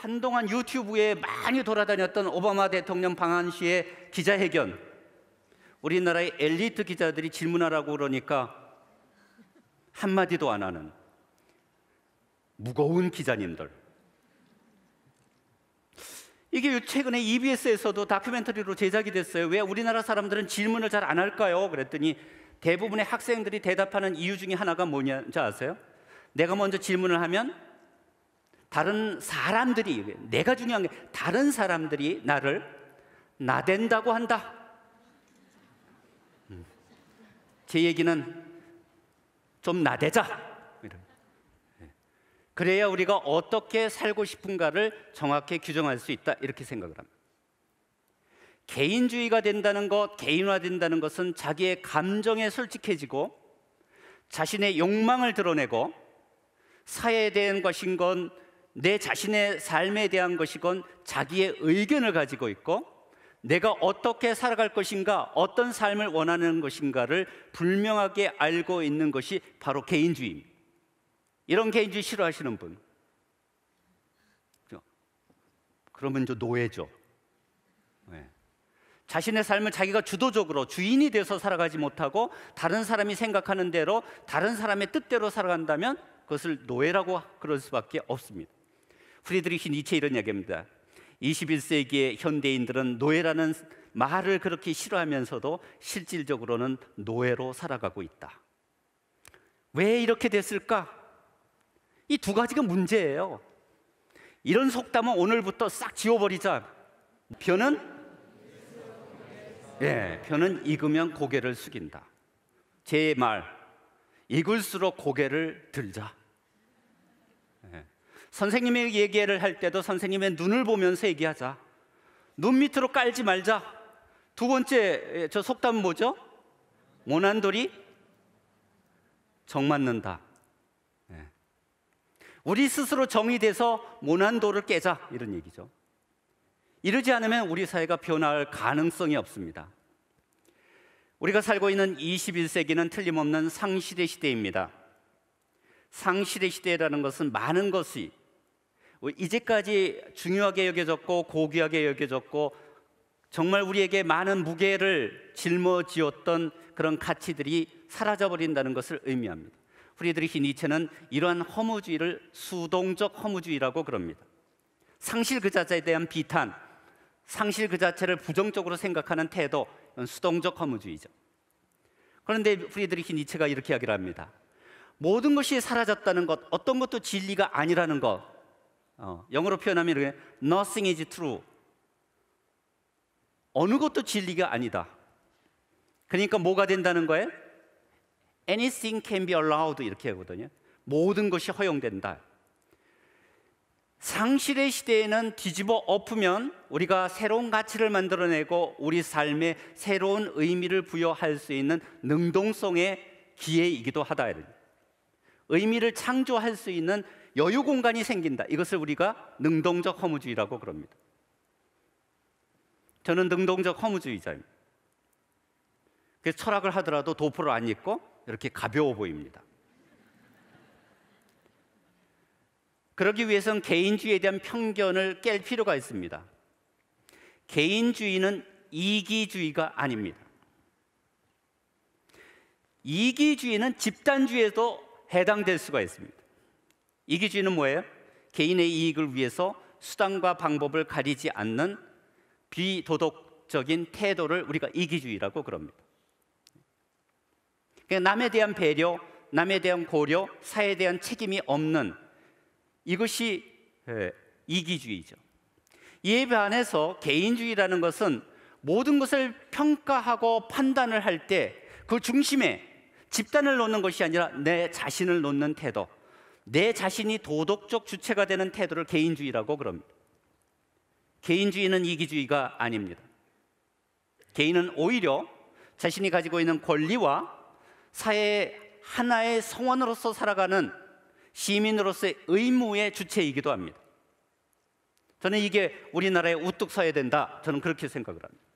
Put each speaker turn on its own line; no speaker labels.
한동안 유튜브에 많이 돌아다녔던 오바마 대통령 방한 시의 기자회견. 우리나라의 엘리트 기자들이 질문하라고 그러니까 한마디도 안 하는 무거운 기자님들. 이게 최근에 EBS에서도 다큐멘터리로 제작이 됐어요. 왜 우리나라 사람들은 질문을 잘 안 할까요? 그랬더니 대부분의 학생들이 대답하는 이유 중에 하나가 뭐냐 아세요? 내가 먼저 질문을 하면 다른 사람들이 내가 중요한 게 다른 사람들이 나를 나댄다고 한다. 음. 제 얘기는 좀 나대자. 예. 그래야 우리가 어떻게 살고 싶은가를 정확히 규정할 수 있다. 이렇게 생각을 합니다. 개인주의가 된다는 것, 개인화된다는 것은 자기의 감정에 솔직해지고 자신의 욕망을 드러내고 사회에 대한 것인 건내 자신의 삶에 대한 것이건 자기의 의견을 가지고 있고 내가 어떻게 살아갈 것인가, 어떤 삶을 원하는 것인가를 불명하게 알고 있는 것이 바로 개인주의입니다. 이런 개인주의 싫어하시는 분. 그러면 저 노예죠. 네. 자신의 삶을 자기가 주도적으로 주인이 돼서 살아가지 못하고 다른 사람이 생각하는 대로 다른 사람의 뜻대로 살아간다면 그것을 노예라고 그럴 수밖에 없습니다. 프리드리히 니체 이런 이야기입니다. 21세기의 현대인들은 노예라는 말을 그렇게 싫어하면서도 실질적으로는 노예로 살아가고 있다. 왜 이렇게 됐을까? 이 두 가지가 문제예요. 이런 속담은 오늘부터 싹 지워버리자. 변은 예, 변은 익으면 고개를 숙인다. 제 말, 익을수록 고개를 들자. 예. 선생님의 얘기를 할 때도 선생님의 눈을 보면서 얘기하자. 눈 밑으로 깔지 말자. 두 번째 저 속담 뭐죠? 모난돌이 정 맞는다. 예. 우리 스스로 정이 돼서 모난 돌을 깨자 이런 얘기죠. 이러지 않으면 우리 사회가 변화할 가능성이 없습니다. 우리가 살고 있는 21세기는 틀림없는 상시대 시대입니다. 상시대 시대라는 것은 많은 것이 뭐 이제까지 중요하게 여겨졌고 고귀하게 여겨졌고 정말 우리에게 많은 무게를 짊어지었던 그런 가치들이 사라져버린다는 것을 의미합니다. 프리드리히 니체는 이러한 허무주의를 수동적 허무주의라고 그럽니다. 상실 그 자체에 대한 비탄, 상실 그 자체를 부정적으로 생각하는 태도, 수동적 허무주의죠. 그런데 프리드리히 니체가 이렇게 이야기를 합니다. 모든 것이 사라졌다는 것, 어떤 것도 진리가 아니라는 것, 어, 영어로 표현하면 이렇게 nothing is true. 어느 것도 진리가 아니다. 그러니까 뭐가 된다는 거예요? anything can be allowed 이렇게 하거든요. 모든 것이 허용된다. 상실의 시대에는 뒤집어 엎으면 우리가 새로운 가치를 만들어내고 우리 삶에 새로운 의미를 부여할 수 있는 능동성의 기회이기도 하다. 의미를 창조할 수 있는 여유 공간이 생긴다. 이것을 우리가 능동적 허무주의라고 그럽니다. 저는 능동적 허무주의자입니다. 그래서 철학을 하더라도 도포를 안 입고 이렇게 가벼워 보입니다. 그러기 위해선 개인주의에 대한 편견을 깰 필요가 있습니다. 개인주의는 이기주의가 아닙니다. 이기주의는 집단주의에도 해당될 수가 있습니다. 이기주의는 뭐예요? 개인의 이익을 위해서 수단과 방법을 가리지 않는 비도덕적인 태도를 우리가 이기주의라고 그럽니다. 그러니까 남에 대한 배려, 남에 대한 고려, 사에 대한 책임이 없는 이것이 예, 이기주의죠. 이에 반해서 개인주의라는 것은 모든 것을 평가하고 판단을 할 때 그 중심에 집단을 놓는 것이 아니라 내 자신을 놓는 태도, 내 자신이 도덕적 주체가 되는 태도를 개인주의라고 그럽니다. 개인주의는 이기주의가 아닙니다. 개인은 오히려 자신이 가지고 있는 권리와 사회 하나의 성원으로서 살아가는 시민으로서의 의무의 주체이기도 합니다. 저는 이게 우리나라에 우뚝 서야 된다. 저는 그렇게 생각을 합니다.